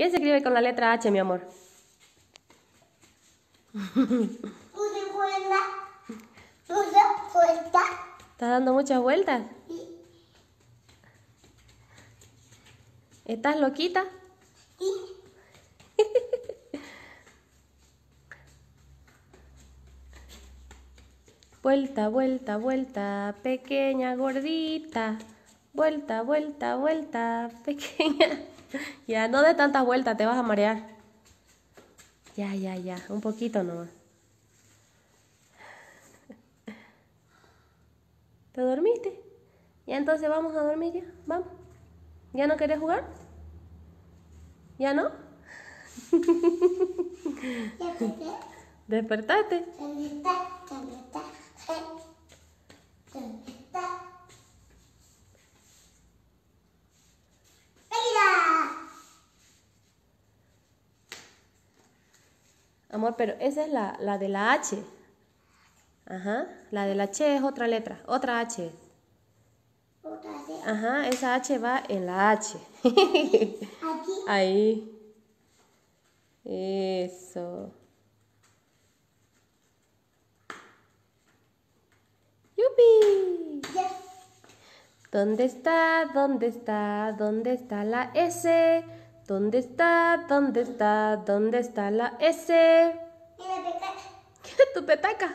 ¿Qué se escribe con la letra H, mi amor? ¿Estás dando muchas vueltas? ¿Estás loquita? vuelta, vuelta, vuelta, pequeña gordita. Vuelta, vuelta, vuelta, pequeña. Ya, no de tantas vueltas, te vas a marear. Ya, ya, ya, un poquito nomás. ¿Te dormiste? Ya entonces vamos a dormir ya, vamos. ¿Ya no querés jugar? ¿Ya no? Despertate. Despertate, Amor, pero esa es la, de la H. Ajá, la de la H es otra letra, otra H. Otra H. Ajá, esa H va en la H. Aquí. Ahí. Eso. ¡Yupi! ¿Dónde está? ¿Dónde está? ¿Dónde está la S? ¿Dónde está? ¿Dónde está? ¿Dónde está la S? ¿Qué la petaca. ¿Tu petaca?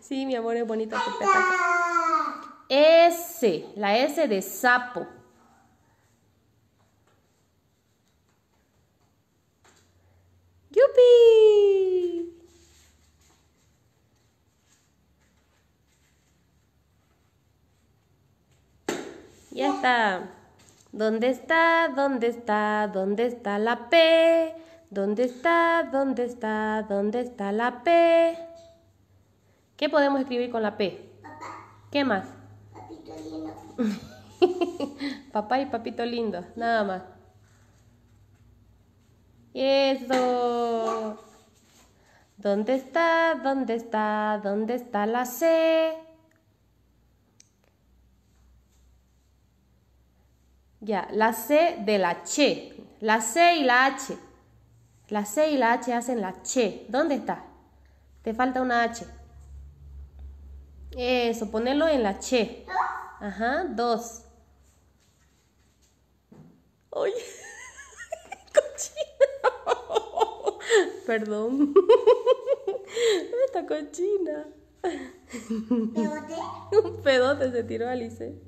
Sí, mi amor, es bonita tu petaca. S, la S de sapo. ¡Yupi! Ya está. ¿Dónde está? ¿Dónde está? ¿Dónde está la P? ¿Dónde está? ¿Dónde está? ¿Dónde está la P? ¿Qué podemos escribir con la P? Papá. ¿Qué más? Papito lindo. Papá y papito lindo, nada más. Eso. ¿Dónde está? ¿Dónde está? ¿Dónde está la C? Ya, la C de la Che. La C y la H. La C y la H hacen la Che. ¿Dónde está? Te falta una H. Eso, ponelo en la Che. Ajá, dos. Oye, cochina. Perdón. Esta cochina. ¿Pedote? Un pedote se tiró Alice.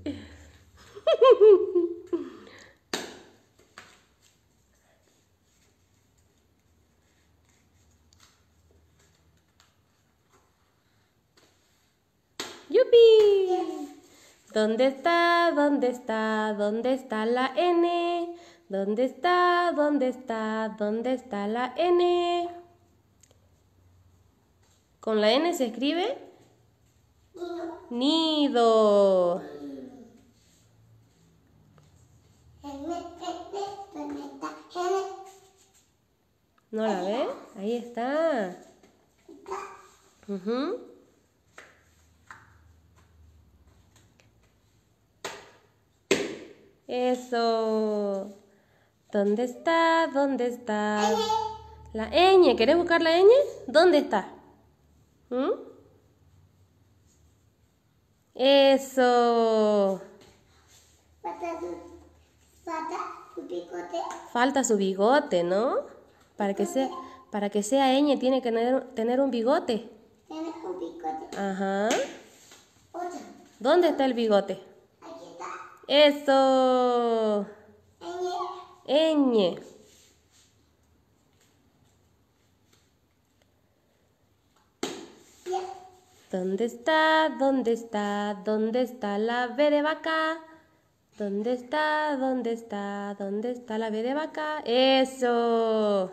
¿Dónde está, dónde está, dónde está la N? ¿Dónde está, dónde está, dónde está la N? Con la N se escribe nido. ¿No la ves? Ahí está. Eso. ¿Dónde está? ¿Dónde está? La ñ. ¿Querés buscar la ñ? ¿Dónde está? ¿Mm? Eso. Falta su, bigote. Falta su bigote, ¿no? Para que sea, para que sea ñ tiene que tener, tener un bigote. Tiene un bigote. Ajá. ¿Dónde está el bigote? Eso. ¿Dónde está? ¿Dónde está? ¿Dónde está la B de vaca? ¿Dónde está? ¿Dónde está? ¿Dónde está la B de vaca? ¡Eso!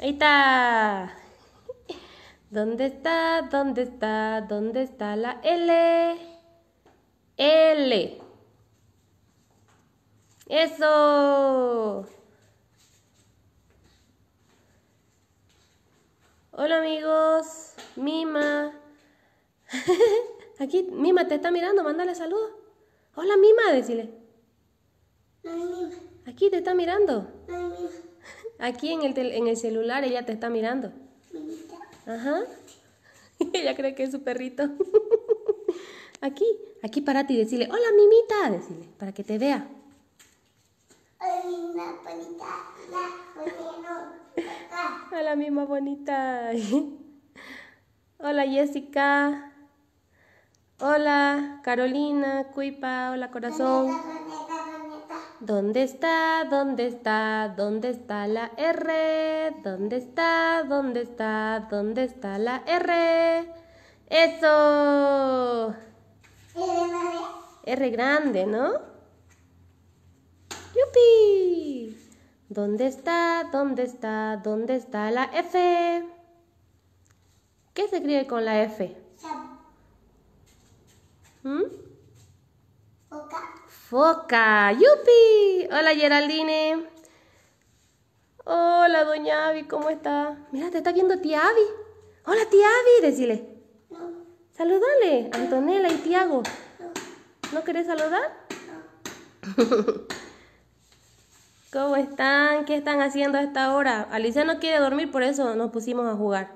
Ahí está. ¿Dónde está? ¿Dónde está? ¿Dónde está la L? L. Eso. Hola amigos. Mima. Aquí, Mima te está mirando, mándale saludos. Hola Mima, decile. Aquí te está mirando. Aquí en el, en el celular ella te está mirando. Ajá. Ella cree que es su perrito. aquí, aquí para ti decirle, hola mimita, decirle, para que te vea. Hola misma bonita, la Hola mima bonita. hola Jessica. Hola Carolina, Cuipa, hola corazón. ¿Dónde está? ¿Dónde está? ¿Dónde está la R? ¿Dónde está? ¿Dónde está? ¿Dónde está la R? ¡Eso! R grande, ¿no? ¡Yupi! ¿Dónde está? ¿Dónde está? ¿Dónde está la F? ¿Qué se escribe con la F? ¿Hm? foca. ¡Yupi! Hola Geraldine. Hola doña Abby, ¿cómo está? Mira, te está viendo tía Abby. Hola tía Avi, decile. Saludale, Antonella y Tiago. No. querés saludar? ¿Cómo están? ¿Qué están haciendo a esta hora? Alicia no quiere dormir, por eso nos pusimos a jugar.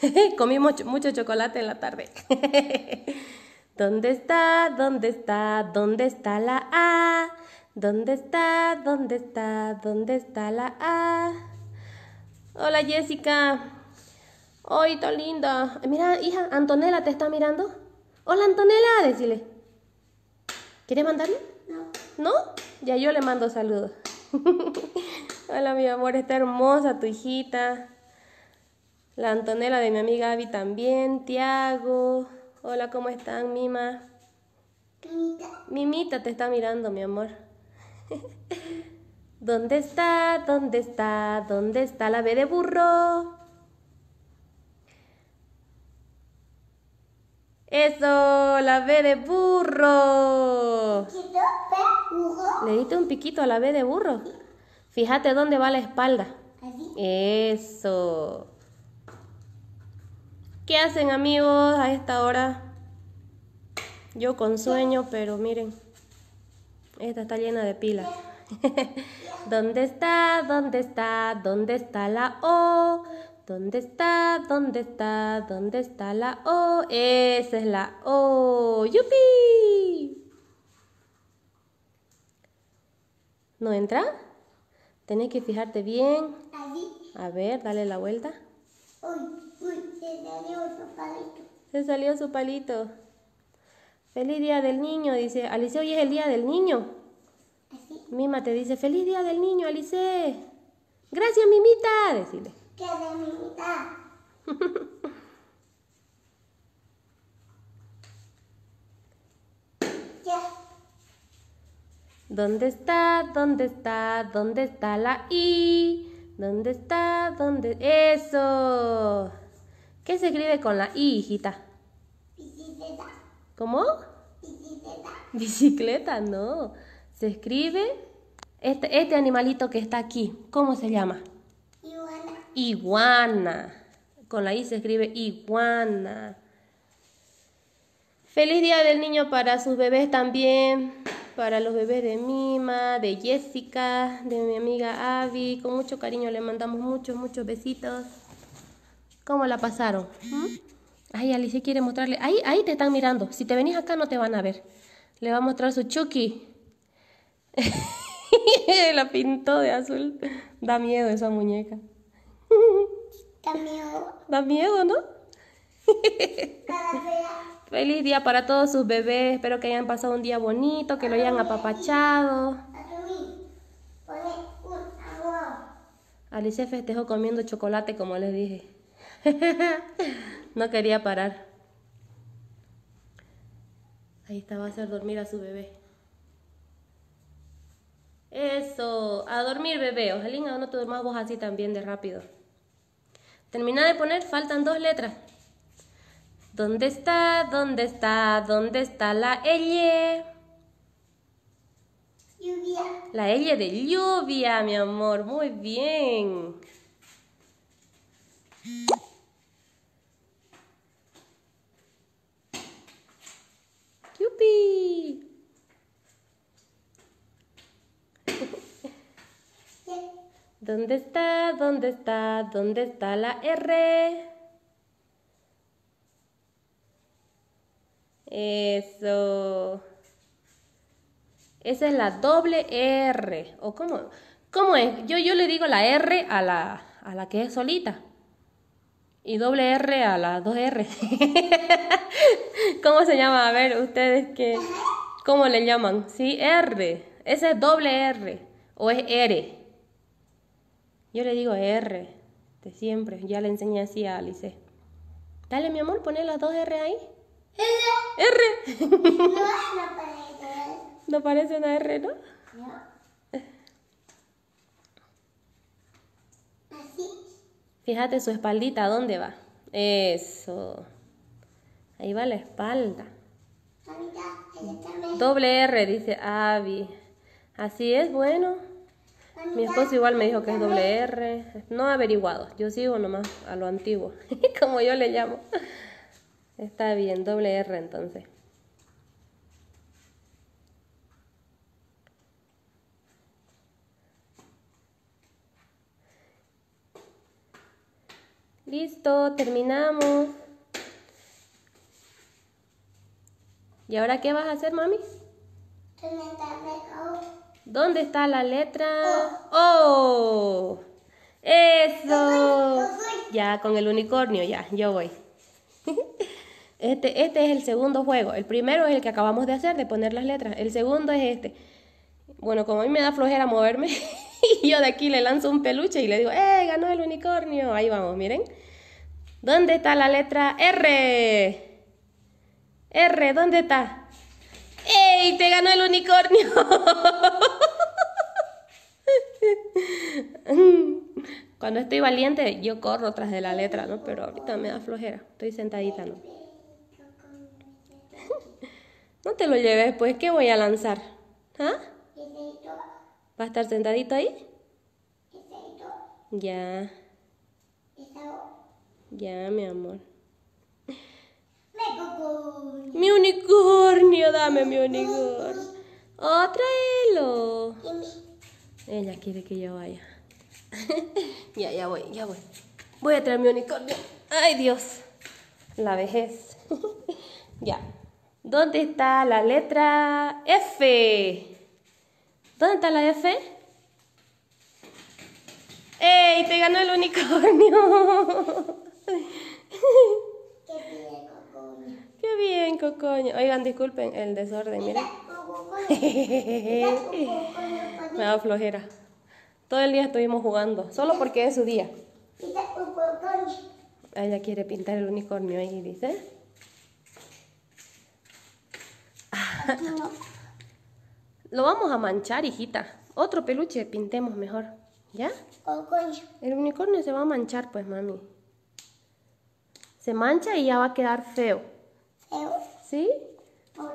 Comimos mucho chocolate en la tarde. ¿Dónde está? ¿Dónde está? ¿Dónde está la A? ¿Dónde está? ¿Dónde está? ¿Dónde está la A? Hola Jessica. Hoy tan linda. Mira, hija, Antonella te está mirando. Hola Antonella, decile. ¿Quieres mandarle? No. ¿No? Ya yo le mando saludos. Hola mi amor, está hermosa tu hijita. La Antonella de mi amiga Abby también, Tiago. Hola, ¿cómo están, Mima? Mimita. Mimita te está mirando, mi amor. ¿Dónde está? ¿Dónde está? ¿Dónde está la B de burro? Eso, la B de burro. Le diste un piquito a la B de burro. Fíjate dónde va la espalda. Eso. ¿Qué hacen amigos a esta hora? Yo con sueño, pero miren, esta está llena de pilas. ¿Dónde está? ¿Dónde está? ¿Dónde está la O? ¿Dónde está? ¿Dónde está? ¿Dónde está la O? Esa es la O. ¡Yupi! ¿No entra? Tenés que fijarte bien. A ver, dale la vuelta. Uy, se salió su palito. Se salió su palito. Feliz día del niño, dice. Alice, hoy es el día del niño. ¿Así? Mima te dice, feliz día del niño, Alice. Gracias, Mimita. Decile. de Mimita. ¿Dónde está? ¿Dónde está? ¿Dónde está la I? ¿Dónde está? ¿Dónde? ¡Eso! ¿Qué se escribe con la I, hijita? Bicicleta. ¿Cómo? Bicicleta. Bicicleta, no. Se escribe este, este animalito que está aquí. ¿Cómo se llama? Iguana. Iguana. Con la I se escribe iguana. Feliz Día del Niño para sus bebés también, para los bebés de Mima, de Jessica, de mi amiga Abby. Con mucho cariño le mandamos muchos, muchos besitos. ¿Cómo la pasaron? ¿Mm? Ay, Alicia quiere mostrarle. Ahí, ahí te están mirando. Si te venís acá no te van a ver. Le va a mostrar su Chucky. la pintó de azul. Da miedo esa muñeca. Da miedo. Da miedo, ¿no? Feliz día para todos sus bebés. Espero que hayan pasado un día bonito, que lo hayan apapachado. Alicia festejó comiendo chocolate, como les dije. no quería parar. Ahí está, va a hacer dormir a su bebé. Eso, a dormir bebé. Ojalá no te duermas vos así también de rápido. Termina de poner, faltan dos letras. ¿Dónde está? ¿Dónde está? ¿Dónde está la L? Lluvia. La L de lluvia, mi amor. Muy bien. ¿Dónde está? ¿Dónde está? ¿Dónde está la R? Eso. Esa es la doble R. ¿O cómo, cómo es? Yo, yo le digo la R a la que es solita y doble R a las dos R. ¿Cómo se llama? A ver, ustedes que... ¿Cómo le llaman? Sí, R. Ese es doble R. O es R. Yo le digo R. De siempre. Ya le enseñé así a Alice. Dale, mi amor, poné las dos R ahí. R. R. No, parece una R, ¿no? no Fíjate su espaldita, ¿dónde va? Eso. Ahí va la espalda. Doble R, dice Abby. Así es, bueno. Mi esposo igual me dijo que es doble R. No averiguado. Yo sigo nomás a lo antiguo, como yo le llamo. Está bien, doble R entonces. Listo, terminamos. ¿Y ahora qué vas a hacer, mami? ¿Dónde está la letra Oh. oh. ¡Eso! Ya, con el unicornio, ya, yo voy. Este, este es el segundo juego. El primero es el que acabamos de hacer, de poner las letras. El segundo es este. Bueno, como a mí me da flojera moverme, yo de aquí le lanzo un peluche y le digo, ¡eh, ganó el unicornio! Ahí vamos, miren. ¿Dónde está la letra R? R, ¿dónde está? ¡Ey! Te ganó el unicornio. Cuando estoy valiente, yo corro tras de la letra, ¿no? Pero ahorita me da flojera. Estoy sentadita, ¿no? no te lo lleves, pues, ¿qué voy a lanzar? ¿Ah? ¿Va a estar sentadito ahí? Ya. Ya, mi amor. Mi unicornio, dame mi unicornio. Oh, tráelo. Ella quiere que yo vaya. ya, ya voy, ya voy. Voy a traer mi unicornio. Ay, Dios. La vejez. ya. ¿Dónde está la letra F? ¿Dónde está la F? ¡Ey! Te ganó el unicornio. bien, Cocoño. Qué bien, Cocoño. Oigan, disculpen el desorden, miren. Me da flojera. Todo el día estuvimos jugando, solo porque es su día. Ella quiere pintar el unicornio y dice. Lo vamos a manchar, hijita. Otro peluche pintemos mejor. ¿Ya? El unicornio se va a manchar, pues, mami. Se mancha y ya va a quedar feo. ¿Feo? ¿Sí?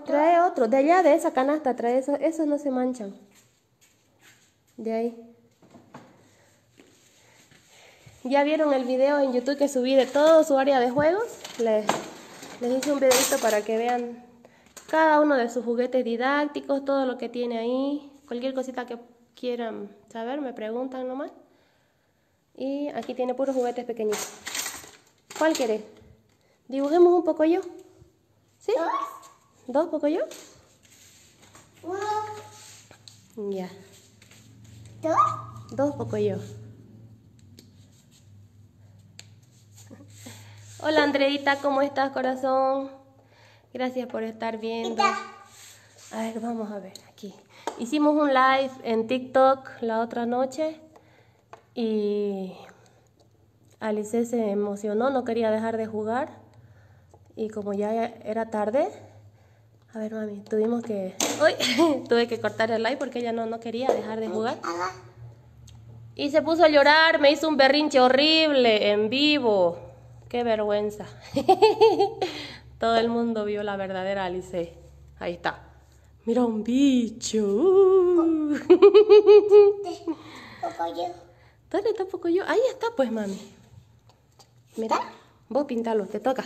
Trae otro. De allá, de esa canasta, trae esos. Esos no se manchan. De ahí. Ya vieron el video en YouTube que subí de todo su área de juegos. Les, les hice un videito para que vean cada uno de sus juguetes didácticos, todo lo que tiene ahí. Cualquier cosita que quieran saber, me preguntan nomás. Y aquí tiene puros juguetes pequeñitos. ¿Cuál querés? Dibujemos un poco yo. ¿Sí? ¿Dos? ¿Dos poco yo? Uno. Ya. ¿Dos? Dos poco yo. Hola Andreita, ¿cómo estás corazón? Gracias por estar viendo. A ver, vamos a ver aquí. Hicimos un live en TikTok la otra noche y Alice se emocionó, no quería dejar de jugar y como ya era tarde, a ver mami, tuvimos que, uy, tuve que cortar el live porque ella no, no quería dejar de jugar. Y se puso a llorar, me hizo un berrinche horrible en vivo. Qué vergüenza. Todo el mundo vio la verdadera Alice. Ahí está. Mira un bicho. ¿Dónde está yo Ahí está pues, mami. Mira, vos pintalo, te toca.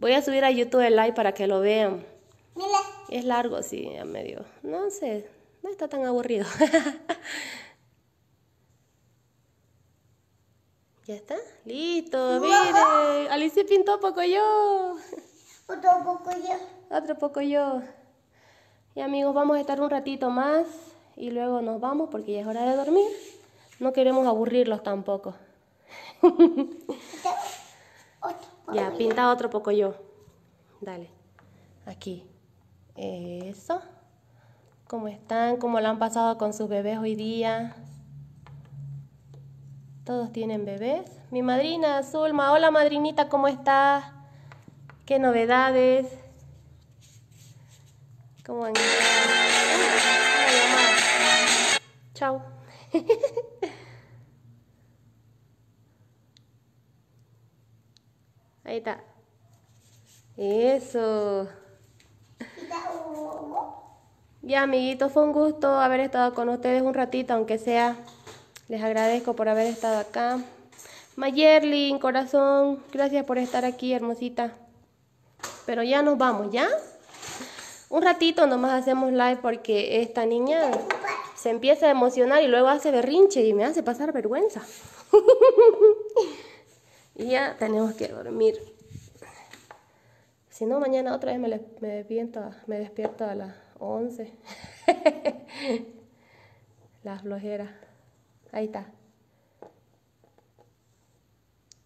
Voy a subir a YouTube el live para que lo vean. Mira. Es largo, sí, a medio. No sé, no está tan aburrido. ¿Ya está? Listo, miren. Alicia pintó poco yo. Otro poco yo. Otro poco yo. Y amigos, vamos a estar un ratito más y luego nos vamos porque ya es hora de dormir. No queremos aburrirlos tampoco. Ya, pinta otro poco yo. Dale. Aquí. Eso. ¿Cómo están? ¿Cómo lo han pasado con sus bebés hoy día? ¿Todos tienen bebés? Mi madrina, Zulma. Hola, madrinita, ¿cómo estás? ¿Qué novedades? ¿Cómo Chao. Ahí está. Eso. Ya, amiguitos, fue un gusto haber estado con ustedes un ratito, aunque sea. Les agradezco por haber estado acá. Mayerlin, corazón, gracias por estar aquí, hermosita. Pero ya nos vamos, ¿ya? Un ratito nomás hacemos live porque esta niña se empieza a emocionar y luego hace berrinche y me hace pasar vergüenza. Y ya tenemos que dormir. Si no, mañana otra vez me, me despierto, a las 11. las flojeras. Ahí está.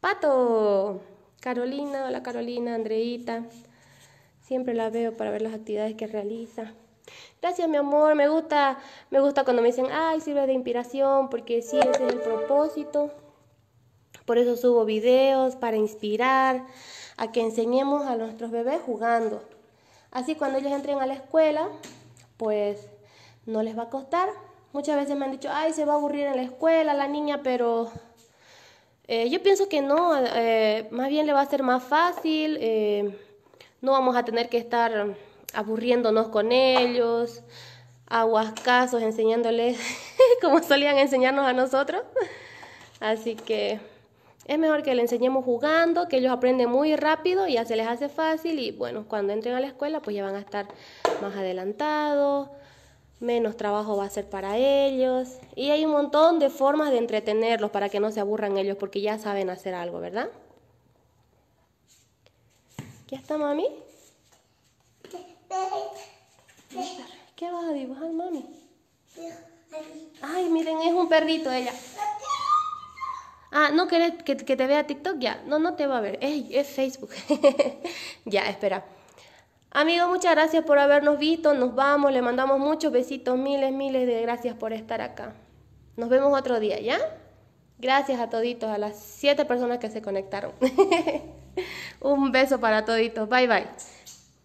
Pato. Carolina, hola Carolina, Andreita. Siempre la veo para ver las actividades que realiza. Gracias, mi amor. Me gusta, me gusta cuando me dicen, ay, sirve de inspiración, porque sí, ese es el propósito. Por eso subo videos para inspirar a que enseñemos a nuestros bebés jugando. Así cuando ellos entren a la escuela, pues no les va a costar. Muchas veces me han dicho, ay, se va a aburrir en la escuela la niña, pero eh, yo pienso que no, eh, más bien le va a ser más fácil, eh, no vamos a tener que estar aburriéndonos con ellos, aguascasos enseñándoles como solían enseñarnos a nosotros. Así que es mejor que le enseñemos jugando, que ellos aprenden muy rápido, ya se les hace fácil y bueno, cuando entren a la escuela pues ya van a estar más adelantados, menos trabajo va a ser para ellos y hay un montón de formas de entretenerlos para que no se aburran ellos porque ya saben hacer algo, ¿verdad? ¿Ya está mami? ¿Qué vas a dibujar mami? Ay, miren, es un perrito ella. Ah, ¿no querés que, te vea TikTok? Ya, no, no te va a ver, es, Facebook. ya, espera. Amigos, muchas gracias por habernos visto, nos vamos, le mandamos muchos besitos, miles, miles de gracias por estar acá. Nos vemos otro día, ¿ya? Gracias a toditos, a las siete personas que se conectaron. Un beso para toditos, bye bye.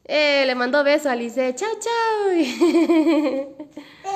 Eh, le mandó beso a Lise. ¡Chao, chao, chao.